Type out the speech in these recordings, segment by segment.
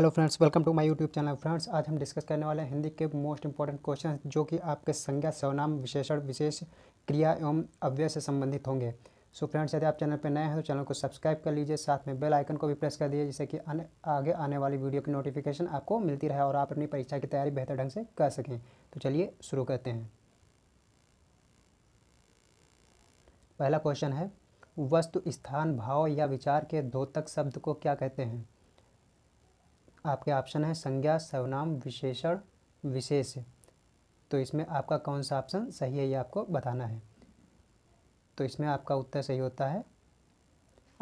hello friends welcome to my YouTube channel friends आज हम discuss करने वाले हैं हिंदी के मोस्ट इंपॉर्टेंट क्वेश्चन जो कि आपके संज्ञा सर्वनाम विशेषण विशेष क्रिया एवं अव्यय से संबंधित होंगे सो फ्रेंड्स यदि आप चैनल पर नए हैं तो चैनल को सब्सक्राइब कर लीजिए साथ में बेल आइकन को भी प्रेस कर दीजिए जिससे कि आगे आने वाली वीडियो की नोटिफिकेशन आपको मिलती रहे और आप अपनी परीक्षा की तैयारी बेहतर ढंग से कर सकें तो चलिए शुरू करते हैं पहला क्वेश्चन है वस्तु स्थान भाव या विचार के दो तक शब्द को क्या कहते हैं आपके ऑप्शन है संज्ञा सर्वनाम विशेषण विशेष तो इसमें आपका कौन सा ऑप्शन सही है ये आपको बताना है तो इसमें आपका उत्तर सही होता है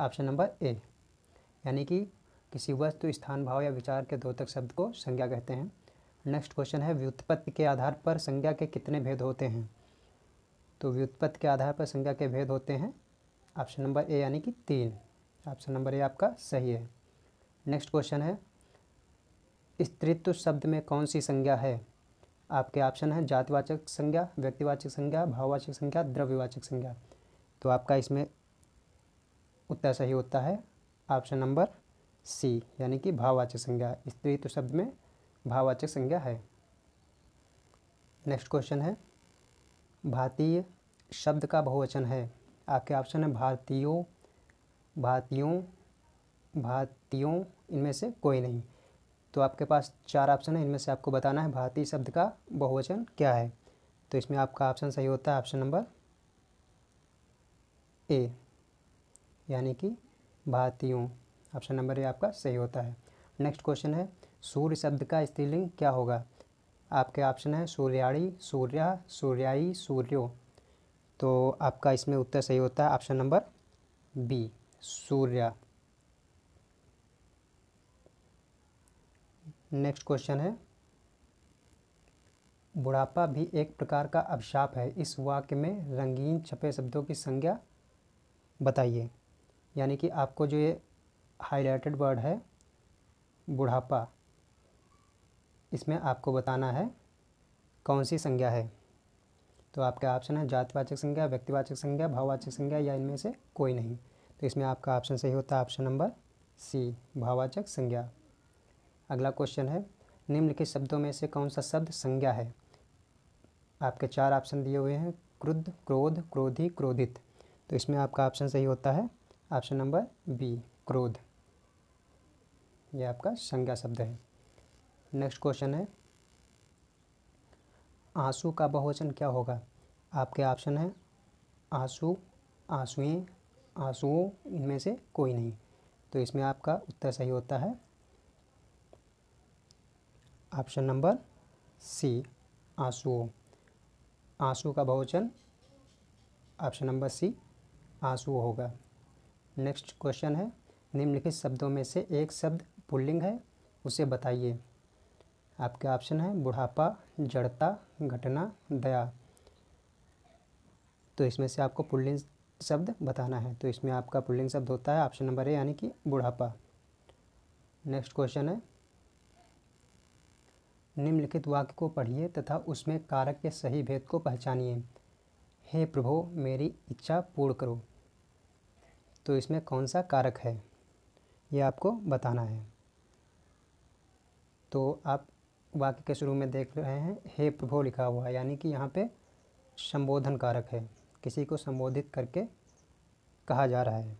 ऑप्शन नंबर ए यानी कि किसी वस्तु स्थान भाव या विचार के द्योतक शब्द को संज्ञा कहते हैं नेक्स्ट क्वेश्चन है व्युत्पत्ति के आधार पर संज्ञा के कितने भेद होते हैं तो व्युत्पत्ति के आधार पर संज्ञा के भेद होते हैं ऑप्शन नंबर ए यानी कि तीन ऑप्शन नंबर ए आपका सही है नेक्स्ट क्वेश्चन है स्त्रित्व शब्द में कौन सी संज्ञा है आपके ऑप्शन है जातिवाचक संज्ञा व्यक्तिवाचक संज्ञा भाववाचक संज्ञा द्रव्यवाचक संज्ञा तो आपका इसमें उत्तर सही होता है ऑप्शन नंबर सी यानी कि भाववाचक संज्ञा स्त्रीत्व शब्द में भाववाचक संज्ञा है नेक्स्ट क्वेश्चन है भारतीय शब्द का बहुवचन है आपके ऑप्शन है भारतीयों भारतीयों भारतीयों इनमें से कोई नहीं तो आपके पास चार ऑप्शन है इनमें से आपको बताना है भारतीय शब्द का बहुवचन क्या है तो इसमें आपका ऑप्शन सही होता है ऑप्शन नंबर ए यानी कि भारतीयों ऑप्शन नंबर ए आपका सही होता है नेक्स्ट क्वेश्चन है सूर्य शब्द का स्त्रीलिंग क्या होगा आपके ऑप्शन है सूर्याड़ी सूर्या सूर्याई सूर्यो तो आपका इसमें उत्तर सही होता है option number B Surya next question है बुढ़ापा भी एक प्रकार का अभिशाप है इस वाक्य में रंगीन छपे शब्दों की संज्ञा बताइए यानी कि आपको जो ये हाईलाइटेड वर्ड है बुढ़ापा इसमें आपको बताना है कौन सी संज्ञा है तो आपका ऑप्शन है जातिवाचक संज्ञा व्यक्तिवाचक संज्ञा भाववाचक संज्ञा या इनमें से कोई नहीं तो इसमें आपका ऑप्शन सही होता है ऑप्शन नंबर सी भाववाचक संज्ञा अगला क्वेश्चन है निम्नलिखित शब्दों में से कौन सा शब्द संज्ञा है आपके चार ऑप्शन दिए हुए हैं क्रुद्ध क्रोध क्रोधी क्रोधित तो इसमें आपका ऑप्शन सही होता है ऑप्शन नंबर बी क्रोध यह आपका संज्ञा शब्द है नेक्स्ट क्वेश्चन है आंसू का बहुवचन क्या होगा आपके ऑप्शन है आंसू आंसुएं आंसुओं इनमें से कोई नहीं तो इसमें आपका उत्तर सही होता है ऑप्शन नंबर सी आंसुओं आंसू का बहुवचन ऑप्शन नंबर सी आंसू होगा नेक्स्ट क्वेश्चन है निम्नलिखित शब्दों में से एक शब्द पुल्लिंग है उसे बताइए आपके ऑप्शन है बुढ़ापा जड़ता घटना दया तो इसमें से आपको पुल्लिंग शब्द बताना है तो इसमें आपका पुल्लिंग शब्द होता है ऑप्शन नंबर ए यानी कि बुढ़ापा नेक्स्ट क्वेश्चन है निम्नलिखित वाक्य को पढ़िए तथा उसमें कारक के सही भेद को पहचानिए हे प्रभो मेरी इच्छा पूर्ण करो तो इसमें कौन सा कारक है ये आपको बताना है तो आप वाक्य के शुरू में देख रहे हैं हे प्रभो लिखा हुआ है यानी कि यहाँ पे संबोधन कारक है किसी को संबोधित करके कहा जा रहा है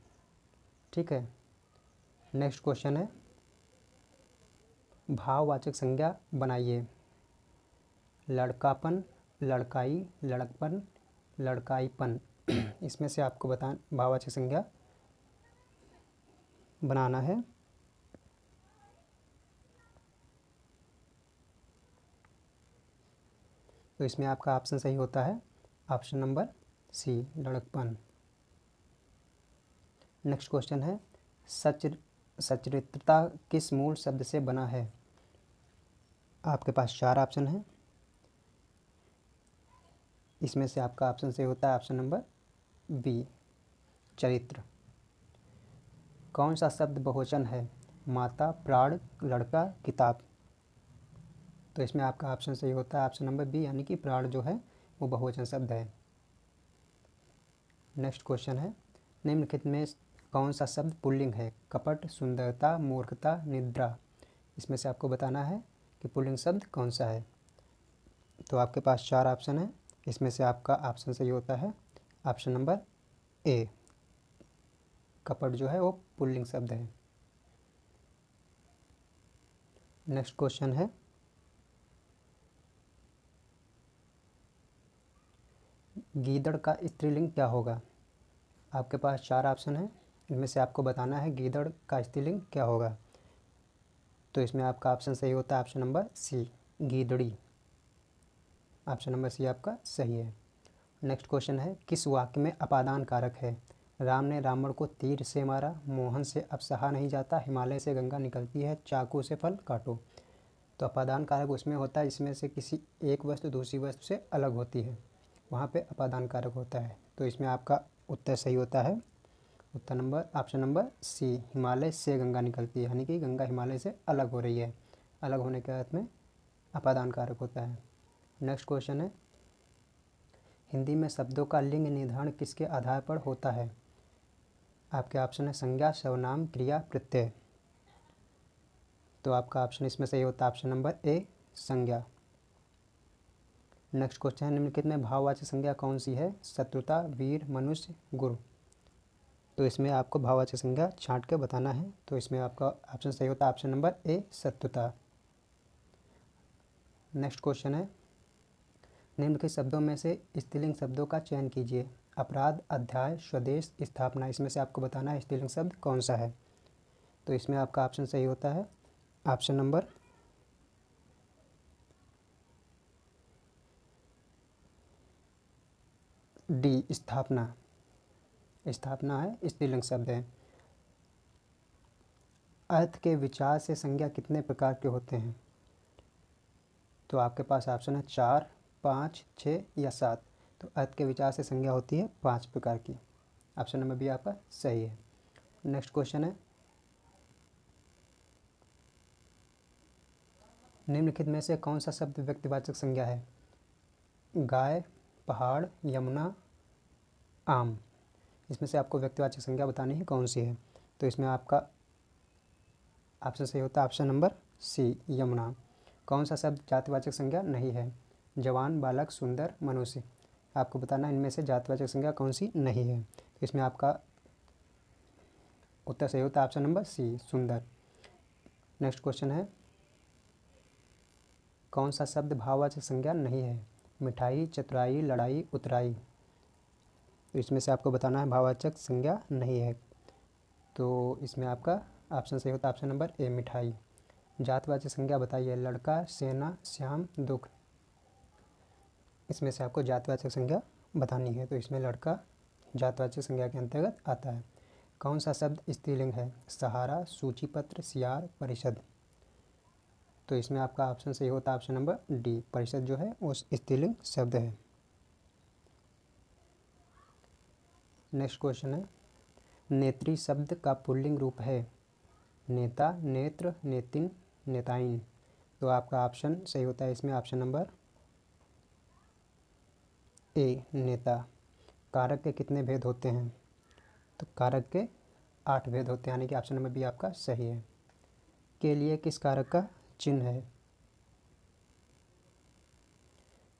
ठीक है नेक्स्ट क्वेश्चन है भाववाचक संज्ञा बनाइए लड़कापन लड़काई लड़कपन लड़काईपन इसमें से आपको बता भाववाचक संज्ञा बनाना है तो इसमें आपका ऑप्शन सही होता है ऑप्शन नंबर सी लड़कपन नेक्स्ट क्वेश्चन है सच सचरित्रता किस मूल शब्द से बना है आपके पास चार ऑप्शन हैं इसमें से आपका ऑप्शन से होता है ऑप्शन नंबर बी चरित्र कौन सा शब्द बहुवचन है माता प्राण लड़का किताब तो इसमें आपका ऑप्शन सही होता है ऑप्शन नंबर बी यानी कि प्राण जो है वो बहुवचन शब्द है नेक्स्ट क्वेश्चन है निम्नलिखित में कौन सा शब्द पुल्लिंग है कपट सुंदरता मूर्खता निद्रा इसमें से आपको बताना है कि पुलिंग शब्द कौन सा है तो आपके पास चार ऑप्शन है इसमें से आपका ऑप्शन सही होता है ऑप्शन नंबर ए कपट जो है वो पुलिंग शब्द है नेक्स्ट क्वेश्चन है गीदड़ का स्त्रीलिंग क्या होगा आपके पास चार ऑप्शन है इनमें से आपको बताना है गीदड़ का स्त्रीलिंग क्या होगा तो इसमें आपका ऑप्शन सही होता है ऑप्शन नंबर सी गीदड़ी ऑप्शन नंबर सी आपका सही है नेक्स्ट क्वेश्चन है किस वाक्य में अपादान कारक है राम ने रावण को तीर से मारा मोहन से अब सहा नहीं जाता हिमालय से गंगा निकलती है चाकू से फल काटो तो अपादान कारक उसमें होता है इसमें से किसी एक वस्तु दूसरी वस्तु से अलग होती है वहाँ पे अपादान कारक होता है तो इसमें आपका उत्तर सही होता है उत्तर नंबर ऑप्शन नंबर सी हिमालय से गंगा निकलती है यानी कि गंगा हिमालय से अलग हो रही है अलग होने के अर्थ में अपादान कारक होता है नेक्स्ट क्वेश्चन है हिंदी में शब्दों का लिंग निर्धारण किसके आधार पर होता है आपके ऑप्शन है संज्ञा सर्वनाम क्रिया प्रत्यय तो आपका ऑप्शन इसमें सही होता है ऑप्शन नंबर ए संज्ञा नेक्स्ट क्वेश्चन है निम्नलिखित में भाववाचक संज्ञा कौन सी है शत्रुता वीर मनुष्य गुरु तो इसमें आपको भावाचक संज्ञा छाँट के बताना है तो इसमें आपका ऑप्शन सही होता है ऑप्शन नंबर ए सत्यता नेक्स्ट क्वेश्चन है निम्नलिखित शब्दों में से स्त्रीलिंग शब्दों का चयन कीजिए अपराध अध्याय स्वदेश स्थापना इसमें से आपको बताना है स्त्रीलिंग शब्द कौन सा है तो इसमें आपका ऑप्शन सही होता है ऑप्शन नंबर डी स्थापना स्थापना है स्त्रीलिंग शब्द है अर्थ के विचार से संज्ञा कितने प्रकार के होते हैं तो आपके पास ऑप्शन है चार पाँच छः या सात तो अर्थ के विचार से संज्ञा होती है पाँच प्रकार की ऑप्शन नंबर बी आपका सही है नेक्स्ट क्वेश्चन है निम्नलिखित में से कौन सा शब्द व्यक्तिवाचक संज्ञा है गाय पहाड़ यमुना आम इसमें से आपको व्यक्तिवाचक संज्ञा बतानी है कौन सी है तो इसमें आपका आपसे सही होता है ऑप्शन नंबर सी यमुना कौन सा शब्द जातिवाचक संज्ञा नहीं है जवान बालक सुंदर मनुष्य आपको बताना इनमें से जातिवाचक संज्ञा कौन सी नहीं है तो इसमें आपका उत्तर सही होता है ऑप्शन नंबर सी सुंदर नेक्स्ट क्वेश्चन है कौन सा शब्द भाववाचक संज्ञा नहीं है मिठाई चतुराई लड़ाई उतराई तो इसमें से आपको बताना है भावाचक संज्ञा नहीं है तो इसमें आपका ऑप्शन सही होता है ऑप्शन नंबर ए मिठाई जातवाचक संज्ञा बताइए लड़का सेना श्याम दुख इसमें से आपको जातवाचक संज्ञा बतानी है तो इसमें लड़का जातवाचक संज्ञा के अंतर्गत आता है कौन सा शब्द स्त्रीलिंग है सहारा सूची पत्र सियार परिषद तो इसमें आपका ऑप्शन सही होता है ऑप्शन नंबर डी परिषद जो है वो स्त्रीलिंग शब्द है नेक्स्ट क्वेश्चन है नेत्री शब्द का पुल्लिंग रूप है नेता नेत्र नेतिन नेताइन तो आपका ऑप्शन सही होता है इसमें ऑप्शन नंबर ए नेता कारक के कितने भेद होते हैं तो कारक के आठ भेद होते हैं यानी कि ऑप्शन नंबर बी आपका सही है के लिए किस कारक का चिन्ह है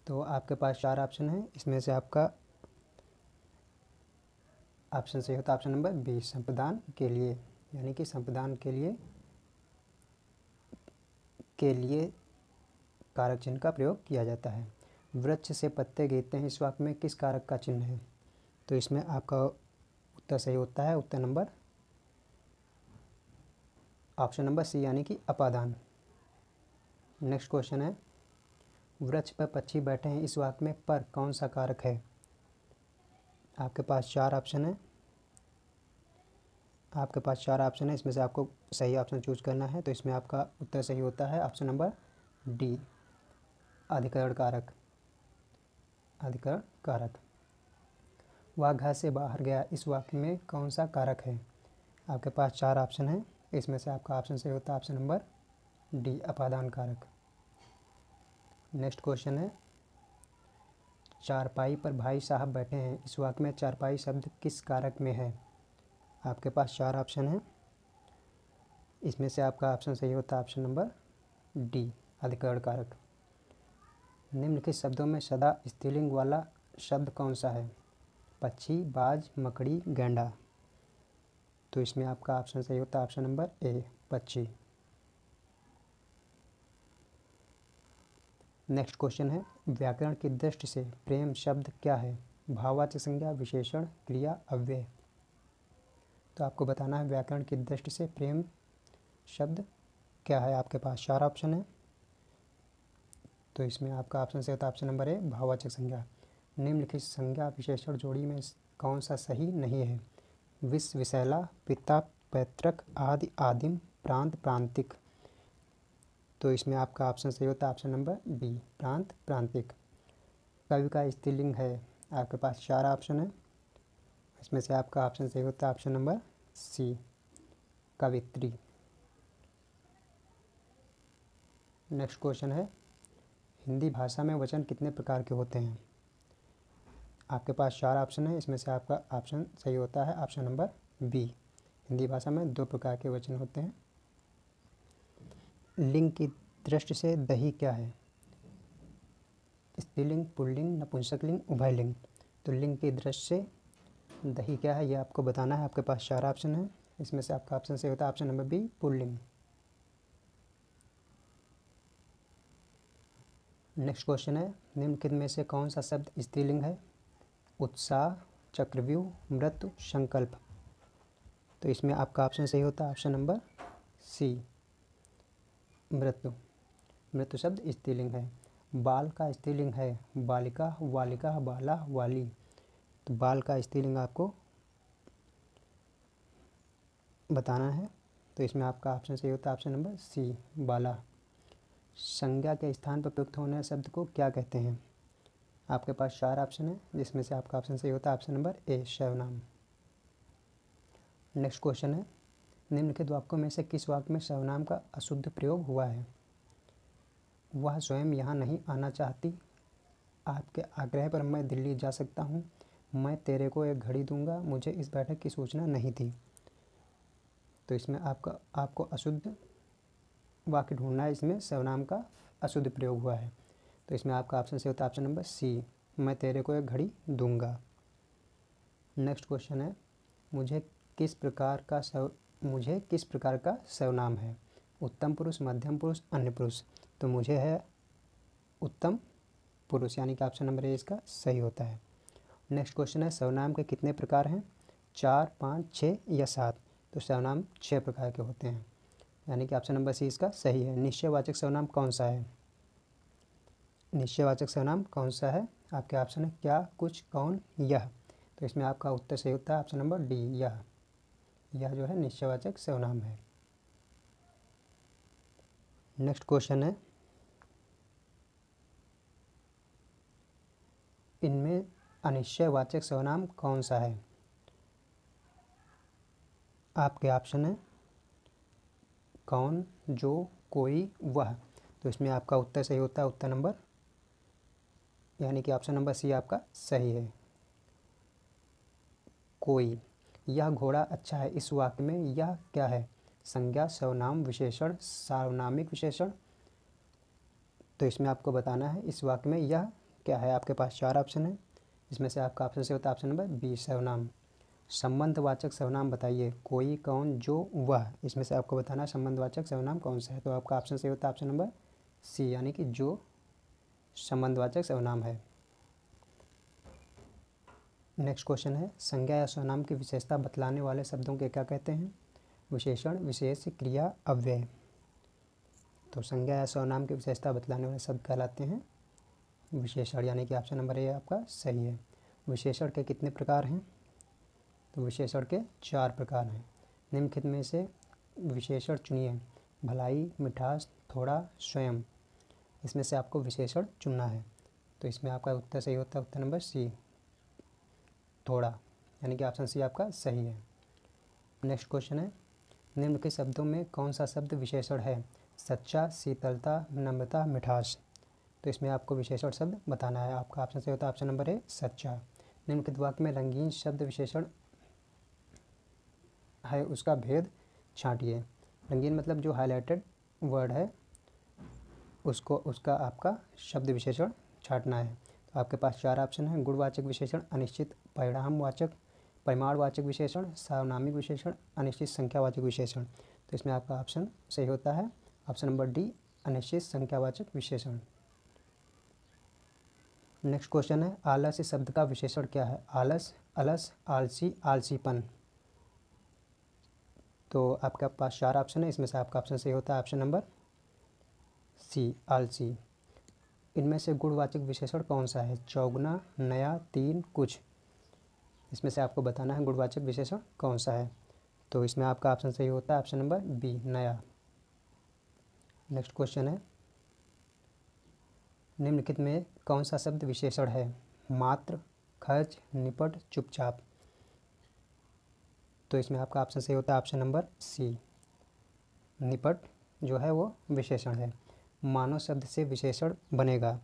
तो आपके पास चार ऑप्शन है इसमें से आपका ऑप्शन सही होता तो है ऑप्शन नंबर बी संपदान के लिए यानी कि संपदान के लिए के लिए कारक चिन्ह का प्रयोग किया जाता है वृक्ष से पत्ते गिरते हैं इस वाक्य में किस कारक का चिन्ह है तो इसमें आपका उत्तर सही होता है उत्तर नंबर ऑप्शन नंबर सी यानी कि अपादान नेक्स्ट क्वेश्चन है वृक्ष पर पक्षी बैठे हैं इस वाक्य में पर कौन सा कारक है आपके पास चार ऑप्शन है आपके पास चार ऑप्शन है इसमें से आपको सही ऑप्शन चूज करना है तो इसमें आपका उत्तर सही होता है ऑप्शन नंबर डी अधिकरण कारक अधिकरण कारक वह घर से बाहर गया इस वाक्य में कौन सा कारक है आपके पास चार ऑप्शन है इसमें से आपका ऑप्शन सही होता है ऑप्शन नंबर डी अपादान कारक नेक्स्ट क्वेश्चन है चारपाई पर भाई साहब बैठे हैं इस वाक्य में चारपाई शब्द किस कारक में है आपके पास चार ऑप्शन हैं इसमें से आपका ऑप्शन सही होता है ऑप्शन नंबर डी अधिकरण कारक निम्नलिखित शब्दों में सदा स्त्रीलिंग वाला शब्द कौन सा है पक्षी बाज मकड़ी गेंडा तो इसमें आपका ऑप्शन सही होता है ऑप्शन नंबर ए पक्षी नेक्स्ट क्वेश्चन है व्याकरण की दृष्टि से प्रेम शब्द क्या है भाववाचक संज्ञा विशेषण क्रिया अव्यय तो आपको बताना है व्याकरण की दृष्टि से प्रेम शब्द क्या है आपके पास चार ऑप्शन है तो इसमें आपका ऑप्शन से होता तो है ऑप्शन नंबर ए भाववाचक संज्ञा निम्नलिखित संज्ञा विशेषण जोड़ी में कौन सा सही नहीं है विश्व विशैला पिता पैतृक आदि आदिम प्रांत प्रांतिक तो इसमें आपका ऑप्शन सही होता है ऑप्शन नंबर बी प्रांत प्रांतिक कवि का स्त्रीलिंग है आपके पास चार ऑप्शन है इसमें से आपका ऑप्शन सही होता है ऑप्शन नंबर सी कवित्री नेक्स्ट क्वेश्चन है हिंदी भाषा में वचन कितने प्रकार के होते हैं आपके पास चार ऑप्शन है इसमें से आपका ऑप्शन सही होता है ऑप्शन नंबर बी हिंदी भाषा में दो प्रकार के वचन होते हैं लिंग की दृष्टि से दही क्या है स्त्रीलिंग पुल्लिंग नपुंसकलिंग उभयलिंग तो लिंग की दृष्टि से दही क्या है ये आपको बताना है आपके पास चार ऑप्शन है इसमें से आपका ऑप्शन सही होता है ऑप्शन नंबर बी पुल्लिंग नेक्स्ट क्वेश्चन है निम्नलिखित में से कौन सा शब्द स्त्रीलिंग है उत्साह चक्रव्यूह मृत्यु संकल्प तो इसमें आपका ऑप्शन सही होता है ऑप्शन नंबर सी मृत्यु मृत्यु शब्द स्त्रीलिंग है बाल का स्त्रीलिंग है बालिका वालिका बाला वाली तो बाल का स्त्रीलिंग आपको बताना है तो इसमें आपका ऑप्शन सही होता है ऑप्शन नंबर सी बाला संज्ञा के स्थान पर प्रयुक्त होने शब्द को क्या कहते हैं आपके पास चार ऑप्शन है जिसमें से आपका ऑप्शन सही होता है ऑप्शन नंबर ए शवनाम नेक्स्ट क्वेश्चन है निम्नलिखित वाक्यों में से किस वाक्य में सर्वनाम का अशुद्ध प्रयोग हुआ है वह स्वयं यहाँ नहीं आना चाहती आपके आग्रह पर मैं दिल्ली जा सकता हूँ मैं तेरे को एक घड़ी दूंगा मुझे इस बैठक की सूचना नहीं थी तो इसमें आपका आपको अशुद्ध वाक्य ढूंढना है इसमें सर्वनाम का अशुद्ध प्रयोग हुआ है तो इसमें आपका ऑप्शन से होता है ऑप्शन नंबर सी मैं तेरे को एक घड़ी दूंगा नेक्स्ट क्वेश्चन है मुझे किस प्रकार का मुझे किस प्रकार का सर्वनाम है उत्तम पुरुष मध्यम पुरुष अन्य पुरुष तो मुझे है उत्तम पुरुष यानी कि ऑप्शन नंबर ए इसका सही होता है नेक्स्ट क्वेश्चन है सर्वनाम के कितने प्रकार हैं चार पाँच छः या सात तो सर्वनाम छः प्रकार के होते हैं यानी कि ऑप्शन नंबर सी इसका सही है निश्चयवाचक सर्वनाम कौन सा है निश्चयवाचक सर्वनाम कौन सा है आपके ऑप्शन है क्या कुछ कौन यह तो इसमें आपका उत्तर सही होता है ऑप्शन नंबर डी यह यह जो है निश्चयवाचक सेवनाम है नेक्स्ट क्वेश्चन है इनमें अनिश्चयवाचक सेवनाम कौन सा है आपके ऑप्शन है कौन जो कोई वह तो इसमें आपका उत्तर सही होता है उत्तर नंबर यानी कि ऑप्शन नंबर सी आपका सही है कोई यह घोड़ा अच्छा है इस वाक्य में यह क्या है संज्ञा सर्वनाम विशेषण सार्वनामिक विशेषण तो इसमें आपको बताना है इस वाक्य में यह क्या है आपके पास चार ऑप्शन है इसमें से आपका ऑप्शन से होता है ऑप्शन नंबर बी सर्वनाम संबंधवाचक सर्वनाम बताइए कोई कौन जो वह इसमें से आपको बताना है संबंधवाचक सर्वनाम कौन सा है तो आपका ऑप्शन से होता है ऑप्शन नंबर सी यानी कि जो संबंधवाचक सर्वनाम है नेक्स्ट क्वेश्चन है संज्ञा या स्वनाम की विशेषता बतलाने वाले शब्दों के क्या कहते हैं विशेषण विशेष क्रिया अव्यय तो संज्ञा या स्वनाम की विशेषता बतलाने वाले शब्द कहलाते हैं विशेषण यानी कि ऑप्शन नंबर ए आपका सही है विशेषण के कितने प्रकार हैं तो विशेषण के चार प्रकार हैं निम्नलिखित में से विशेषण चुनिए भलाई मिठास थोड़ा स्वयं इसमें से आपको विशेषण चुनना है तो इसमें आपका उत्तर सही होता है उत्तर नंबर सी थोड़ा यानी कि ऑप्शन सी आपका सही है नेक्स्ट क्वेश्चन है निम्न के शब्दों में कौन सा शब्द विशेषण है सच्चा शीतलता नम्रता मिठास तो इसमें आपको विशेषण शब्द बताना है आपका ऑप्शन सही होता है ऑप्शन नंबर ए सच्चा निम्नलिखित वाक्य में रंगीन शब्द विशेषण है उसका भेद छाटिए रंगीन मतलब जो हाईलाइटेड वर्ड है उसको उसका आपका शब्द विशेषण छाटना है आपके पास चार ऑप्शन हैं गुणवाचक विशेषण अनिश्चित परिणामवाचक परिमाणवाचक विशेषण सार्वनामिक विशेषण अनिश्चित संख्यावाचक विशेषण तो इसमें आपका ऑप्शन सही होता है ऑप्शन नंबर डी अनिश्चित संख्यावाचक विशेषण नेक्स्ट क्वेश्चन है आलस शब्द का विशेषण क्या है आलस अलस आलसी आलसीपन तो आपके पास चार ऑप्शन है इसमें से आपका ऑप्शन सही होता है ऑप्शन नंबर सी आलसी इनमें से गुणवाचक विशेषण कौन सा है चौगुना नया तीन कुछ इसमें से आपको बताना है गुणवाचक विशेषण कौन सा है तो इसमें आपका ऑप्शन सही होता है ऑप्शन नंबर बी नया नेक्स्ट क्वेश्चन है निम्नलिखित में कौन सा शब्द विशेषण है मात्र खर्च निपट चुपचाप तो इसमें आपका ऑप्शन सही होता है ऑप्शन नंबर सी निपट जो है वो विशेषण है मानव शब्द से विशेषण बनेगा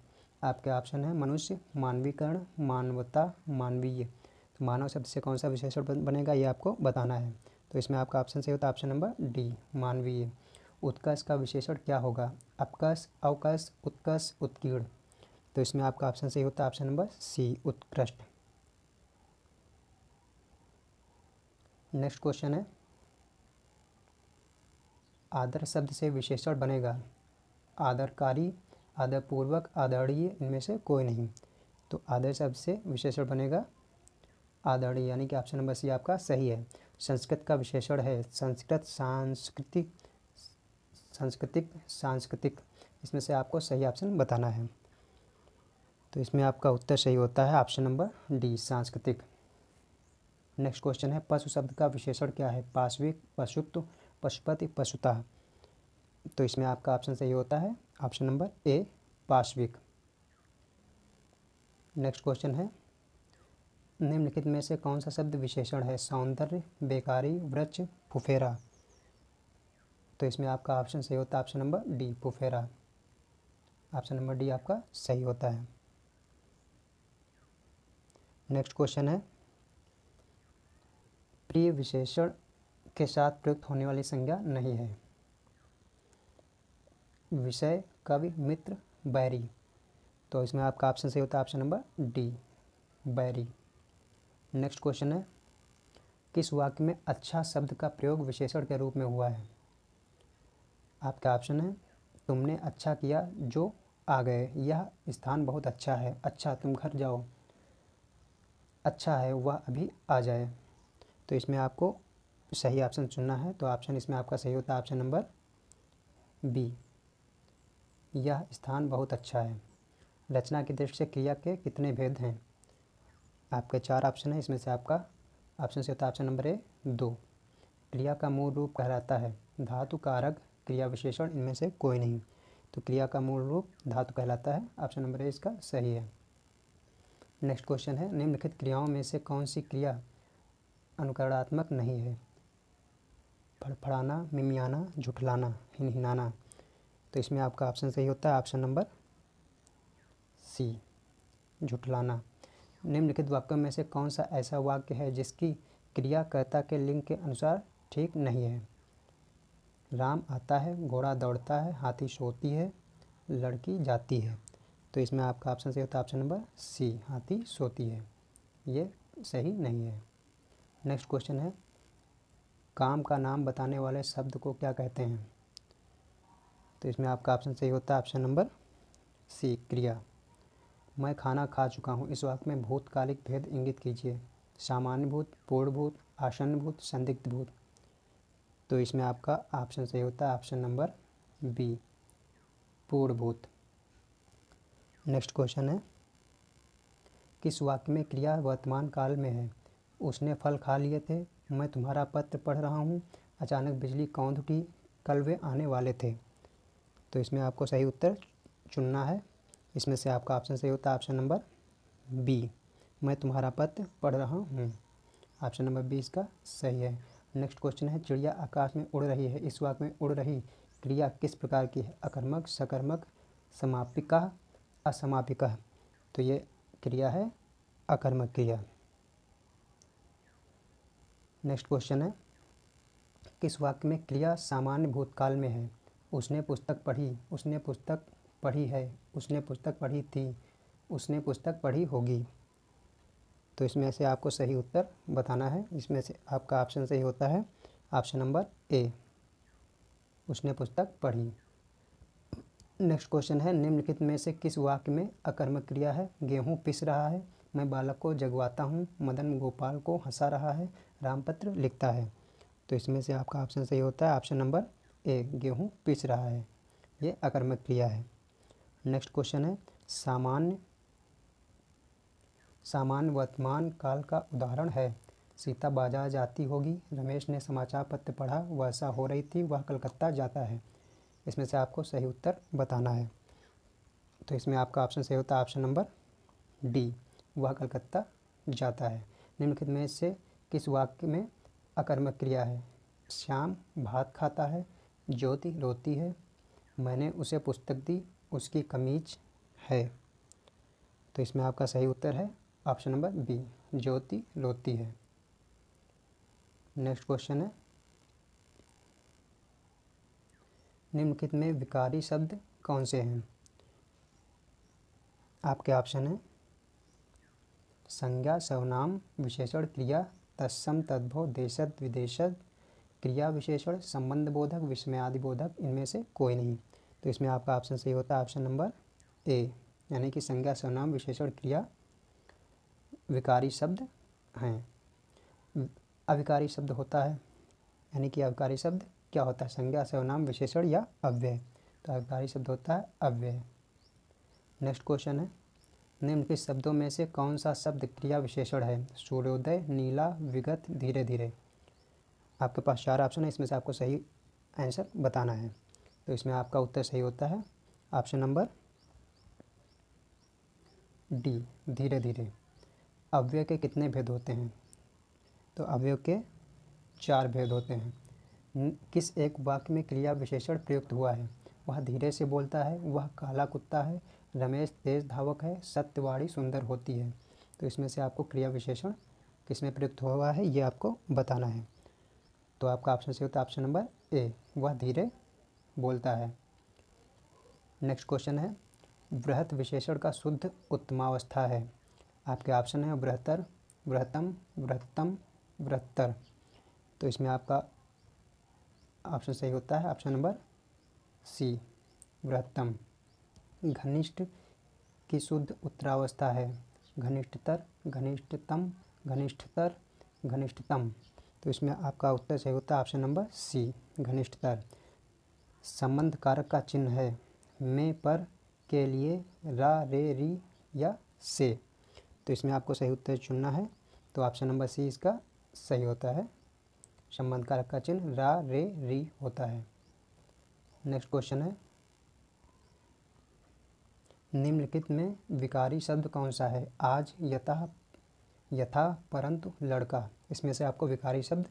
आपके ऑप्शन है मनुष्य मानवीकरण मानवता मानवीय तो मानव शब्द से कौन सा विशेषण बनेगा ये आपको बताना है तो इसमें आपका ऑप्शन सही होता है ऑप्शन नंबर डी मानवीय उत्कर्ष का विशेषण क्या होगा अपकर्ष अवकर्ष उत्कर्ष उत्कीर्ण तो इसमें आपका ऑप्शन सही होता है ऑप्शन नंबर सी उत्कृष्ट नेक्स्ट क्वेश्चन है आदर शब्द से विशेषण बनेगा आदरकारी आदरपूर्वक आदरणीय इनमें से कोई नहीं तो आदर शब्द से विशेषण बनेगा आदरणीय यानी कि ऑप्शन नंबर सी आपका सही है संस्कृत का विशेषण है संस्कृत सांस्कृतिक सांस्कृतिक सांस्कृतिक इसमें से आपको सही ऑप्शन बताना है तो इसमें आपका उत्तर सही होता है ऑप्शन नंबर डी सांस्कृतिक नेक्स्ट क्वेश्चन है पशु शब्द का विशेषण क्या है पाश्विक पशुत्व पशुपति पशुता तो इसमें आपका ऑप्शन सही होता है ऑप्शन नंबर ए पाश्विक नेक्स्ट क्वेश्चन है निम्नलिखित में से कौन सा शब्द विशेषण है सौंदर्य बेकारी वृक्ष फुफेरा तो इसमें आपका ऑप्शन सही होता है ऑप्शन नंबर डी फुफेरा ऑप्शन नंबर डी आपका सही होता है नेक्स्ट क्वेश्चन है प्रिय विशेषण के साथ प्रयुक्त होने वाली संज्ञा नहीं है विषय कवि मित्र बैरी तो इसमें आपका ऑप्शन सही होता है ऑप्शन नंबर डी बैरी नेक्स्ट क्वेश्चन है किस वाक्य में अच्छा शब्द का प्रयोग विशेषण के रूप में हुआ है आपका ऑप्शन है तुमने अच्छा किया जो आ गए यह स्थान बहुत अच्छा है अच्छा तुम घर जाओ अच्छा है वह अभी आ जाए तो इसमें आपको सही ऑप्शन चुनना है तो ऑप्शन इसमें आपका सही होता है ऑप्शन नंबर बी यह स्थान बहुत अच्छा है रचना की दृष्टि से क्रिया के कितने भेद हैं आपके चार ऑप्शन हैं इसमें से आपका ऑप्शन से होता है ऑप्शन नंबर ए दो क्रिया का मूल रूप कहलाता है धातु कारक क्रिया विशेषण इनमें से कोई नहीं तो क्रिया का मूल रूप धातु कहलाता है ऑप्शन नंबर ए इसका सही है नेक्स्ट क्वेश्चन है निम्नलिखित क्रियाओं में से कौन सी क्रिया अनुकरणात्मक नहीं है फड़फड़ाना मिमियाना झुठलाना हिनहिनाना तो इसमें आपका ऑप्शन सही होता है ऑप्शन नंबर सी झुठलाना निम्नलिखित वाक्यों में से कौन सा ऐसा वाक्य है जिसकी क्रियाकर्ता के लिंग के अनुसार ठीक नहीं है राम आता है घोड़ा दौड़ता है हाथी सोती है लड़की जाती है तो इसमें आपका ऑप्शन सही होता है ऑप्शन नंबर सी हाथी सोती है ये सही नहीं है नेक्स्ट क्वेश्चन है काम का नाम बताने वाले शब्द को क्या कहते हैं तो इसमें आपका ऑप्शन सही होता है ऑप्शन नंबर सी क्रिया मैं खाना खा चुका हूँ इस वाक्य में भूतकालिक भेद इंगित कीजिए सामान्य भूत पूर्णभूत आसन भूत संदिग्ध भूत तो इसमें आपका ऑप्शन सही होता है ऑप्शन नंबर बी भूत नेक्स्ट क्वेश्चन है किस वाक्य में क्रिया वर्तमान काल में है उसने फल खा लिए थे मैं तुम्हारा पत्र पढ़ रहा हूँ अचानक बिजली कौंध उठी कल वे आने वाले थे तो इसमें आपको सही उत्तर चुनना है इसमें से आपका ऑप्शन सही होता है ऑप्शन नंबर बी मैं तुम्हारा पत्र पढ़ रहा हूँ ऑप्शन नंबर बी इसका सही है नेक्स्ट क्वेश्चन है चिड़िया आकाश में उड़ रही है इस वाक्य में उड़ रही क्रिया किस प्रकार की है अकर्मक सकर्मक समापिका असमापिका तो ये क्रिया है अकर्मक क्रिया नेक्स्ट क्वेश्चन है किस वाक्य में क्रिया सामान्य भूतकाल में है उसने पुस्तक पढ़ी उसने पुस्तक पढ़ी है उसने पुस्तक पढ़ी थी उसने पुस्तक पढ़ी होगी तो इसमें से आपको सही उत्तर बताना है इसमें से आपका ऑप्शन सही होता है ऑप्शन नंबर ए उसने पुस्तक पढ़ी नेक्स्ट क्वेश्चन है निम्नलिखित में से किस वाक्य में अकर्मक क्रिया है गेहूँ पिस रहा है मैं बालक को जगवाता हूँ मदन गोपाल को हंसा रहा है रामपत्र लिखता है तो इसमें से आपका ऑप्शन सही होता है ऑप्शन नंबर एक गेहूँ पीस रहा है ये अकर्मक क्रिया है नेक्स्ट क्वेश्चन है सामान्य सामान्य वर्तमान काल का उदाहरण है सीता बाजार जाती होगी रमेश ने समाचार पत्र पढ़ा वर्षा हो रही थी वह कलकत्ता जाता है इसमें से आपको सही उत्तर बताना है तो इसमें आपका ऑप्शन सही होता है ऑप्शन नंबर डी वह कलकत्ता जाता है निम्नलिखित में से किस वाक्य में अकर्मक क्रिया है श्याम भात खाता है ज्योति रोती है मैंने उसे पुस्तक दी उसकी कमीज है तो इसमें आपका सही उत्तर है ऑप्शन नंबर बी ज्योति रोती है नेक्स्ट क्वेश्चन है निम्नलिखित में विकारी शब्द कौन से हैं आपके ऑप्शन हैं संज्ञा सवनाम विशेषण क्रिया तत्सम तद्भो देशद विदेशद क्रिया विशेषण संबंध बोधक विस्मयादि बोधक इनमें से कोई नहीं तो इसमें आपका ऑप्शन सही होता है ऑप्शन नंबर ए यानी कि संज्ञा सर्वनाम विशेषण क्रिया विकारी शब्द हैं अविकारी शब्द होता है यानी कि अविकारी शब्द क्या होता है संज्ञा सर्वनाम विशेषण या अव्यय तो अविकारी शब्द होता है अव्यय नेक्स्ट क्वेश्चन है निम्नलिखित शब्दों में से कौन सा शब्द क्रिया विशेषण है सूर्योदय नीला विगत धीरे धीरे आपके पास चार ऑप्शन है इसमें से आपको सही आंसर बताना है तो इसमें आपका उत्तर सही होता है ऑप्शन नंबर डी धीरे धीरे अव्यय के कितने भेद होते हैं तो अव्यय के चार भेद होते हैं किस एक वाक्य में क्रिया विशेषण प्रयुक्त हुआ है वह धीरे से बोलता है वह काला कुत्ता है रमेश तेज धावक है सत्यवाड़ी सुंदर होती है तो इसमें से आपको क्रिया विशेषण किस में प्रयुक्त हुआ है ये आपको बताना है तो आपका ऑप्शन सही होता है ऑप्शन नंबर ए वह धीरे बोलता है नेक्स्ट क्वेश्चन है बृहत विशेषण का शुद्ध उत्तमावस्था है आपके ऑप्शन है बृहत्तर बृहत्तम बृहत्तम बृहत्तर तो इसमें आपका ऑप्शन सही होता है ऑप्शन नंबर सी बृहत्तम घनिष्ठ की शुद्ध उत्तरावस्था है घनिष्ठतर घनिष्ठतम घनिष्ठतर घनिष्ठतम तो इसमें आपका उत्तर सही होता है ऑप्शन नंबर सी घनिष्ठतर संबंध कारक का चिन्ह है में पर के लिए रा रे री या से तो इसमें आपको सही उत्तर चुनना है तो ऑप्शन नंबर सी इसका सही होता है संबंध कारक का चिन्ह रा रे री होता है नेक्स्ट क्वेश्चन है निम्नलिखित में विकारी शब्द कौन सा है आज यथा यथा परंतु लड़का इसमें से आपको विकारी शब्द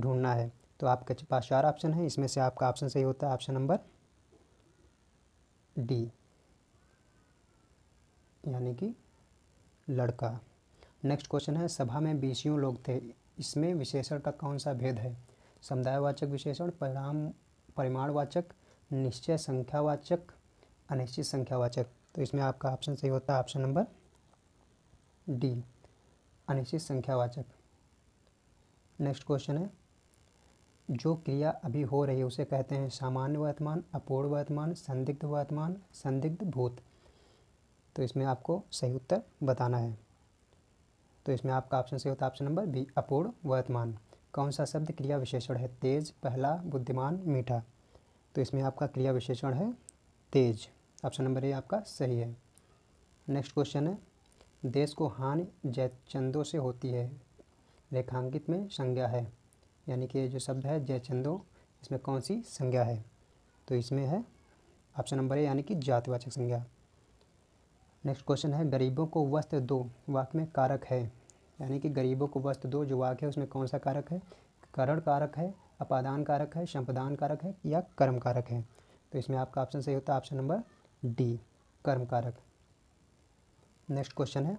ढूंढना है तो आपके पास चार ऑप्शन है इसमें से आपका ऑप्शन सही होता है ऑप्शन नंबर डी यानी कि लड़का नेक्स्ट क्वेश्चन है सभा में बीसियों लोग थे इसमें विशेषण का कौन सा भेद है समुदायवाचक विशेषण परिणाम परिमाणवाचक निश्चय संख्यावाचक अनिश्चित संख्यावाचक तो इसमें आपका ऑप्शन सही होता है ऑप्शन नंबर डी अनिश्चित संख्यावाचक नेक्स्ट क्वेश्चन है जो क्रिया अभी हो रही है उसे कहते हैं सामान्य वर्तमान अपूर्ण वर्तमान संदिग्ध वर्तमान संदिग्ध भूत तो इसमें आपको सही उत्तर बताना है तो इसमें आपका ऑप्शन सही होता है ऑप्शन नंबर बी अपूर्ण वर्तमान कौन सा शब्द क्रिया विशेषण है तेज पहला बुद्धिमान मीठा तो इसमें आपका क्रिया विशेषण है तेज ऑप्शन नंबर ए आपका सही है नेक्स्ट क्वेश्चन है देश को हानि चंदों से होती है रेखांकित में संज्ञा है यानी कि जो शब्द है जयचंदो इसमें कौन सी संज्ञा है तो इसमें है ऑप्शन नंबर है यानी कि जातिवाचक संज्ञा नेक्स्ट क्वेश्चन है गरीबों को वस्त्र दो वाक्य में कारक है यानी कि गरीबों को वस्त्र दो जो वाक्य है उसमें कौन सा कारक है करण कारक है अपादान कारक है संपदान कारक है या कर्म कारक है तो इसमें आपका ऑप्शन सही होता है ऑप्शन नंबर डी कर्म कारक नेक्स्ट क्वेश्चन है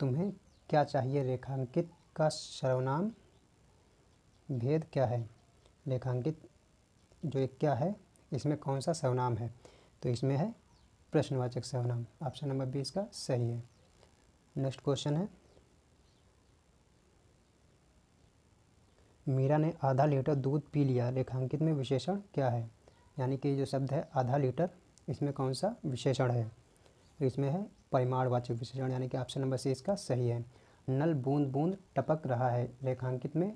तुम्हें क्या चाहिए रेखांकित का सर्वनाम भेद क्या है रेखांकित जो एक क्या है इसमें कौन सा सर्वनाम है तो इसमें है प्रश्नवाचक सर्वनाम ऑप्शन नंबर बी इसका सही है नेक्स्ट क्वेश्चन है मीरा ने आधा लीटर दूध पी लिया रेखांकित में विशेषण क्या है यानी कि जो शब्द है आधा लीटर इसमें कौन सा विशेषण है तो इसमें है परिमाणवाचक विशेषण यानी कि ऑप्शन नंबर सी इसका सही है नल बूंद बूंद टपक रहा है रेखांकित में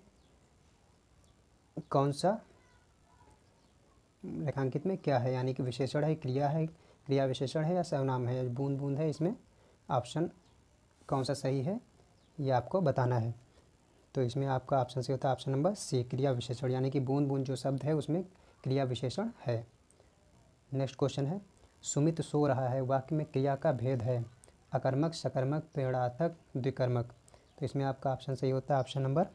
कौन सा रेखांकित में क्या है यानी कि विशेषण है क्रिया है क्रिया विशेषण है या सर्वनाम है बूंद बूंद है इसमें ऑप्शन कौन सा सही है ये आपको बताना है तो इसमें आपका ऑप्शन सही होता है ऑप्शन नंबर सी क्रिया विशेषण यानी कि बूंद बूंद जो शब्द है उसमें क्रिया विशेषण है नेक्स्ट क्वेश्चन है सुमित सो रहा है वाक्य में क्रिया का भेद है अकर्मक सकर्मक प्रेरणात्मक द्विकर्मक तो इसमें आपका ऑप्शन सही होता है ऑप्शन नंबर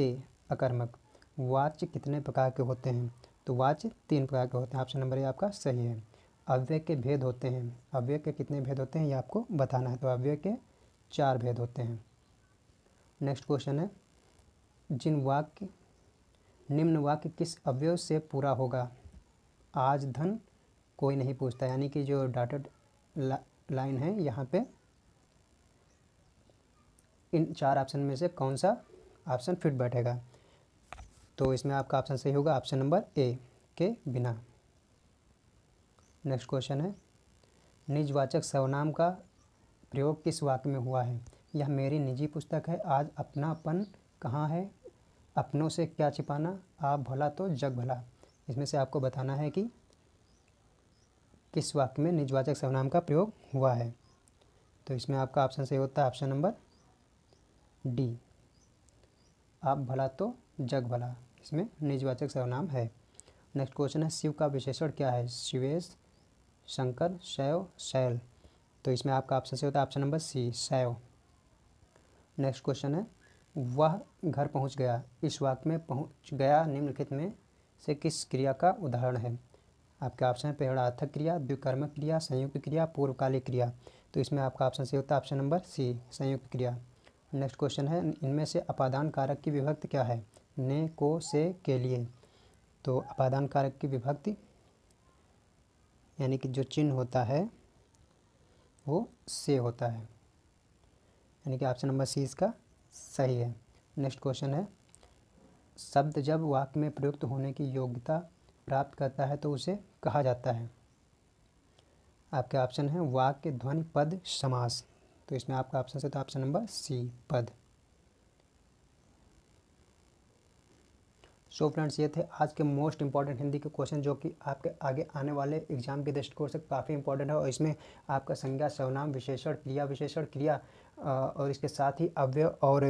ए अकर्मक वाच कितने प्रकार के होते हैं तो वाच तीन प्रकार के होते हैं ऑप्शन नंबर ए आपका सही है अव्यय के भेद होते हैं अव्यय के कितने भेद होते हैं ये आपको बताना है तो अव्यय के चार भेद होते हैं नेक्स्ट क्वेश्चन है जिन वाक्य निम्न वाक्य किस अवयव से पूरा होगा आज धन कोई नहीं पूछता यानी कि जो डाटेड ला, लाइन है यहाँ पे इन चार ऑप्शन में से कौन सा ऑप्शन फिट बैठेगा तो इसमें आपका ऑप्शन सही होगा ऑप्शन नंबर ए के बिना नेक्स्ट क्वेश्चन है निजवाचक सर्वनाम का प्रयोग किस वाक्य में हुआ है यह मेरी निजी पुस्तक है आज अपनापन कहाँ है अपनों से क्या छिपाना आप भला तो जग भला इसमें से आपको बताना है कि किस वाक्य में निजवाचक सर्वनाम का प्रयोग हुआ है तो इसमें आपका ऑप्शन सही होता है ऑप्शन नंबर डी आप भला तो जग भला इसमें निजवाचक सर्वनाम है नेक्स्ट क्वेश्चन है शिव का विशेषण क्या है शिवेश शंकर शैव शैल तो इसमें आपका ऑप्शन से होता है ऑप्शन नंबर सी शैव नेक्स्ट क्वेश्चन है वह घर पहुंच गया इस वाक्य में पहुंच गया निम्नलिखित में से किस क्रिया का उदाहरण है आपके ऑप्शन है प्रेरणार्थक क्रिया द्विकर्मक क्रिया संयुक्त क्रिया पूर्वकालिक क्रिया तो इसमें आपका ऑप्शन से होता है ऑप्शन नंबर सी संयुक्त क्रिया नेक्स्ट क्वेश्चन है इनमें से अपादान कारक की विभक्ति क्या है ने को से के लिए तो अपादान कारक की विभक्ति यानी कि जो चिन्ह होता है वो से होता है यानी कि ऑप्शन नंबर सी इसका सही है नेक्स्ट क्वेश्चन है शब्द जब वाक्य में प्रयुक्त होने की योग्यता प्राप्त करता है तो उसे कहा जाता है आपके ऑप्शन है वाक्य ध्वनि पद समास तो इसमें आपका ऑप्शन से तो ऑप्शन नंबर सी पद सो so फ्रेंड्स ये थे आज के मोस्ट इंपॉर्टेंट हिंदी के क्वेश्चन जो कि आपके आगे आने वाले एग्जाम के दृष्टिकोण से काफ़ी इंपॉर्टेंट है और इसमें आपका संज्ञा सर्वनाम विशेषण क्रिया विशेषण क्रिया और इसके साथ ही अव्यय और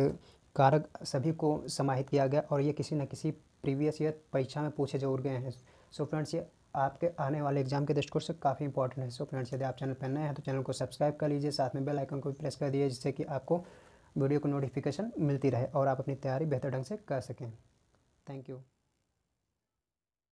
कारक सभी को समाहित किया गया और ये किसी न किसी प्रीवियस ईयर परीक्षा में पूछे जरूर गए हैं सो so फ्रेंड्स ये आपके आने वाले एग्जाम के दृष्टिकोण से काफ़ी इंपॉर्टेंट है सो फ्रेंड्स यदि आप चैनल पर नए हैं तो चैनल को सब्सक्राइब कर लीजिए साथ में बेल आइकन को भी प्रेस कर दीजिए जिससे कि आपको वीडियो को नोटिफिकेशन मिलती रहे और आप अपनी तैयारी बेहतर ढंग से कर सकें थैंक यू